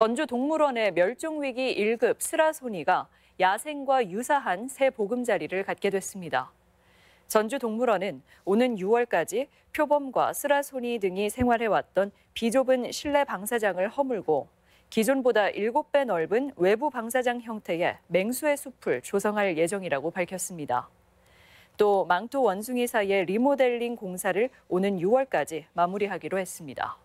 전주 동물원의 멸종위기 1급 스라소니가 야생과 유사한 새 보금자리를 갖게 됐습니다. 전주 동물원은 오는 6월까지 표범과 스라소니 등이 생활해왔던 비좁은 실내 방사장을 허물고 기존보다 7배 넓은 외부 방사장 형태의 맹수의 숲을 조성할 예정이라고 밝혔습니다. 또 망토 원숭이 사이의 리모델링 공사를 오는 6월까지 마무리하기로 했습니다.